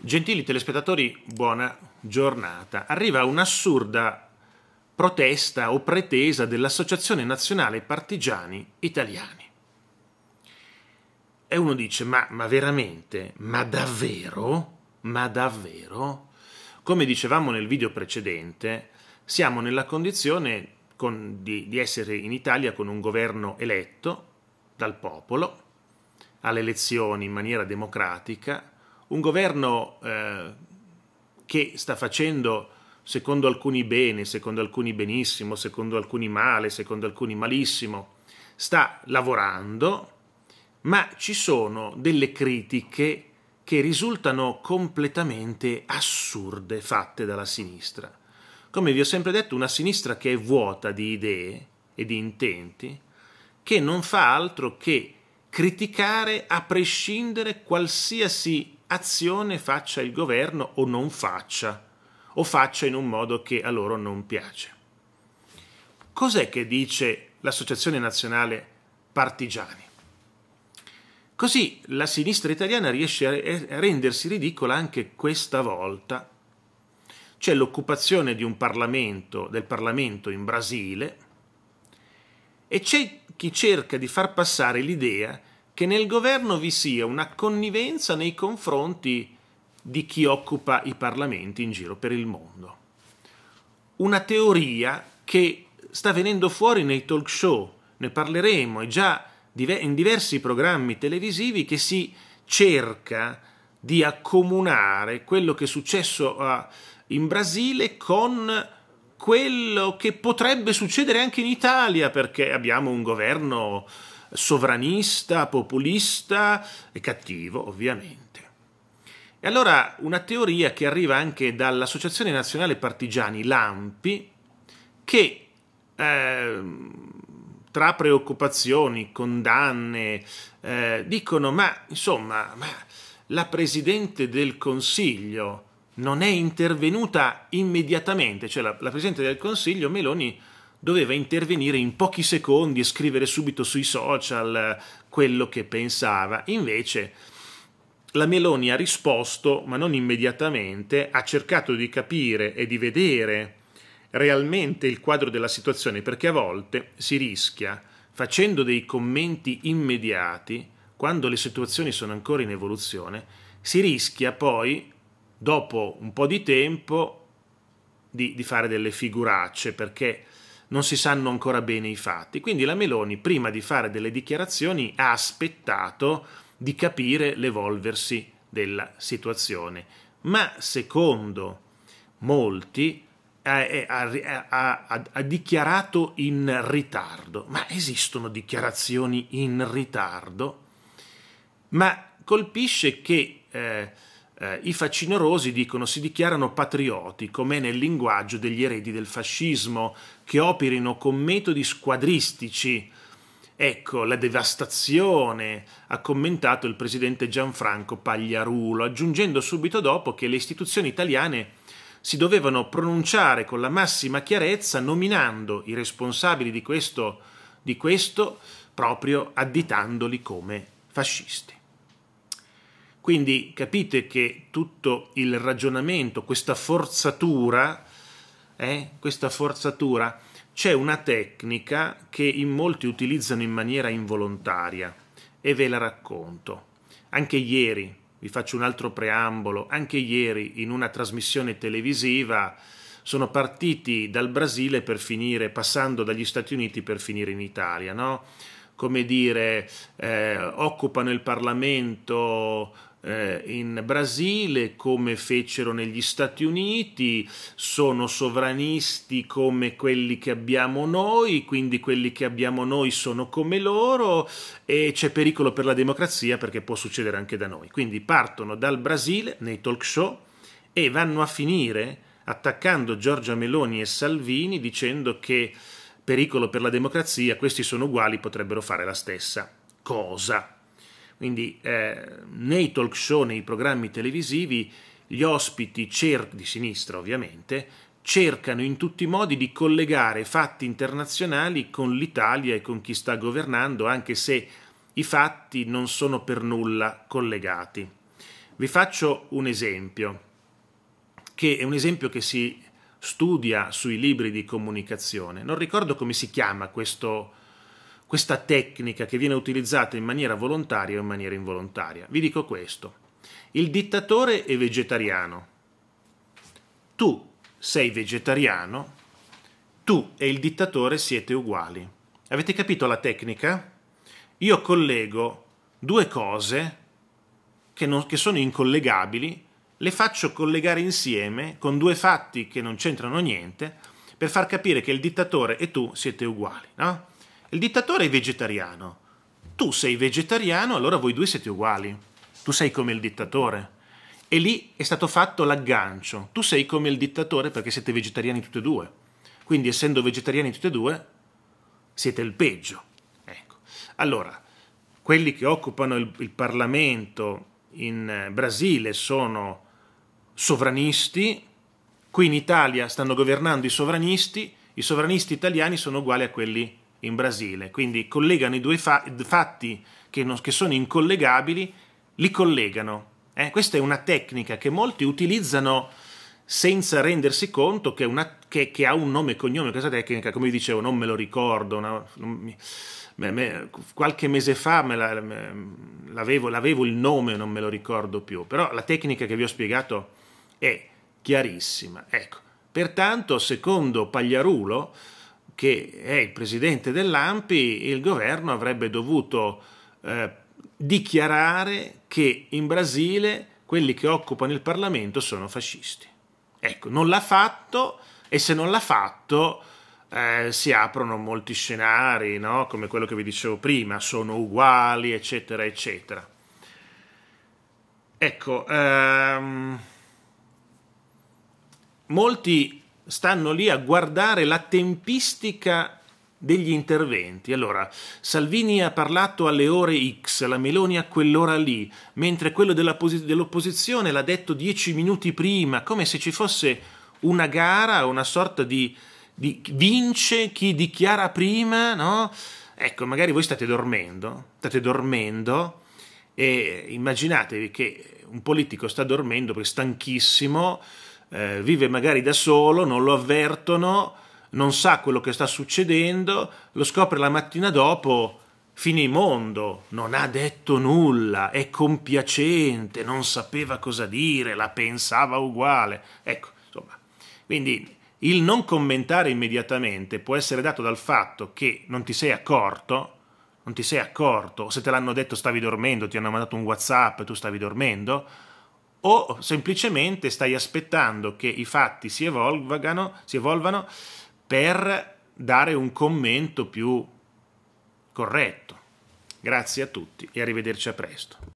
Gentili telespettatori, buona giornata. Arriva un'assurda protesta o pretesa dell'Associazione Nazionale Partigiani Italiani. E uno dice, ma, ma veramente, ma davvero, ma davvero? Come dicevamo nel video precedente, siamo nella condizione con, di, di essere in Italia con un governo eletto dal popolo, alle elezioni in maniera democratica, un governo eh, che sta facendo secondo alcuni bene, secondo alcuni benissimo, secondo alcuni male, secondo alcuni malissimo, sta lavorando, ma ci sono delle critiche che risultano completamente assurde fatte dalla sinistra. Come vi ho sempre detto, una sinistra che è vuota di idee e di intenti, che non fa altro che criticare a prescindere qualsiasi azione faccia il governo o non faccia, o faccia in un modo che a loro non piace. Cos'è che dice l'Associazione Nazionale Partigiani? Così la sinistra italiana riesce a rendersi ridicola anche questa volta. C'è l'occupazione Parlamento, del Parlamento in Brasile e c'è chi cerca di far passare l'idea che che nel governo vi sia una connivenza nei confronti di chi occupa i parlamenti in giro per il mondo. Una teoria che sta venendo fuori nei talk show, ne parleremo, è già in diversi programmi televisivi che si cerca di accomunare quello che è successo in Brasile con quello che potrebbe succedere anche in Italia, perché abbiamo un governo sovranista, populista e cattivo, ovviamente. E allora una teoria che arriva anche dall'Associazione Nazionale Partigiani, l'AMPI, che eh, tra preoccupazioni, condanne, eh, dicono ma insomma ma la Presidente del Consiglio non è intervenuta immediatamente, cioè la, la Presidente del Consiglio Meloni doveva intervenire in pochi secondi e scrivere subito sui social eh, quello che pensava. Invece la Meloni ha risposto, ma non immediatamente, ha cercato di capire e di vedere realmente il quadro della situazione, perché a volte si rischia, facendo dei commenti immediati, quando le situazioni sono ancora in evoluzione, si rischia poi, dopo un po' di tempo, di, di fare delle figuracce, perché non si sanno ancora bene i fatti. Quindi la Meloni, prima di fare delle dichiarazioni, ha aspettato di capire l'evolversi della situazione. Ma secondo molti eh, eh, ha, eh, ha, ha, ha, dichiarato in ritardo. Ma esistono dichiarazioni in ritardo? Ma colpisce che eh, eh, I facinorosi dicono si dichiarano patrioti, come nel linguaggio degli eredi del fascismo, che operino con metodi squadristici. Ecco, la devastazione, ha commentato il presidente Gianfranco Pagliarulo, aggiungendo subito dopo che le istituzioni italiane si dovevano pronunciare con la massima chiarezza nominando i responsabili di questo, di questo proprio additandoli come fascisti. Quindi capite che tutto il ragionamento, questa forzatura, eh, questa forzatura, c'è una tecnica che in molti utilizzano in maniera involontaria e ve la racconto. Anche ieri, vi faccio un altro preambolo, anche ieri in una trasmissione televisiva sono partiti dal Brasile per finire, passando dagli Stati Uniti per finire in Italia, no? Come dire, eh, occupano il Parlamento, eh, in Brasile, come fecero negli Stati Uniti, sono sovranisti come quelli che abbiamo noi, quindi quelli che abbiamo noi sono come loro e c'è pericolo per la democrazia perché può succedere anche da noi. Quindi partono dal Brasile nei talk show e vanno a finire attaccando Giorgia Meloni e Salvini dicendo che pericolo per la democrazia, questi sono uguali, potrebbero fare la stessa cosa. Quindi eh, nei talk show, nei programmi televisivi, gli ospiti cer- di sinistra ovviamente cercano in tutti i modi di collegare fatti internazionali con l'Italia e con chi sta governando, anche se i fatti non sono per nulla collegati. Vi faccio un esempio, che è un esempio che si studia sui libri di comunicazione. Non ricordo come si chiama questo questa tecnica che viene utilizzata in maniera volontaria o in maniera involontaria. Vi dico questo. Il dittatore è vegetariano. Tu sei vegetariano. Tu e il dittatore siete uguali. Avete capito la tecnica? Io collego due cose che, non, che sono incollegabili le faccio collegare insieme con due fatti che non c'entrano niente per far capire che il dittatore e tu siete uguali, no? Il dittatore è vegetariano. Tu sei vegetariano, allora voi due siete uguali. Tu sei come il dittatore. E lì è stato fatto l'aggancio. Tu sei come il dittatore perché siete vegetariani tutti e due. Quindi essendo vegetariani tutti e due, siete il peggio. Ecco. Allora, quelli che occupano il, il Parlamento in eh, Brasile sono sovranisti, qui in Italia stanno governando i sovranisti, i sovranisti italiani sono uguali a quelli in Brasile, quindi collegano i due fa- fatti che, non, che, sono incollegabili, li collegano. Eh? Questa è una tecnica che molti utilizzano senza rendersi conto che, una, che, che ha un nome e cognome. Questa tecnica, come vi dicevo, non me lo ricordo. No? Mi, me, me, qualche mese fa la, l'avevo, l'avevo il nome, e non me lo ricordo più. Però la tecnica che vi ho spiegato è chiarissima. Ecco, pertanto, secondo Pagliarulo, che è il presidente dell'AMPI, il governo avrebbe dovuto eh, dichiarare che in Brasile quelli che occupano il Parlamento sono fascisti. Ecco, non l'ha fatto e se non l'ha fatto eh, si aprono molti scenari, no? come quello che vi dicevo prima, sono uguali, eccetera, eccetera. Ecco, ehm, molti stanno lì a guardare la tempistica degli interventi. Allora, Salvini ha parlato alle ore X, la Meloni a quell'ora lì, mentre quello dell'opposizione l'ha detto dieci minuti prima, come se ci fosse una gara, una sorta di, di vince chi dichiara prima, no? Ecco, magari voi state dormendo, state dormendo e immaginatevi che un politico sta dormendo perché è stanchissimo, eh, vive magari da solo, non lo avvertono, non sa quello che sta succedendo, lo scopre la mattina dopo, finimondo, non ha detto nulla, è compiacente, non sapeva cosa dire, la pensava uguale. Ecco, insomma, quindi il non commentare immediatamente può essere dato dal fatto che non ti sei accorto, non ti sei accorto, se te l'hanno detto stavi dormendo, ti hanno mandato un WhatsApp e tu stavi dormendo, o semplicemente stai aspettando che i fatti si evolvano, si evolvano per dare un commento più corretto. Grazie a tutti e arrivederci a presto.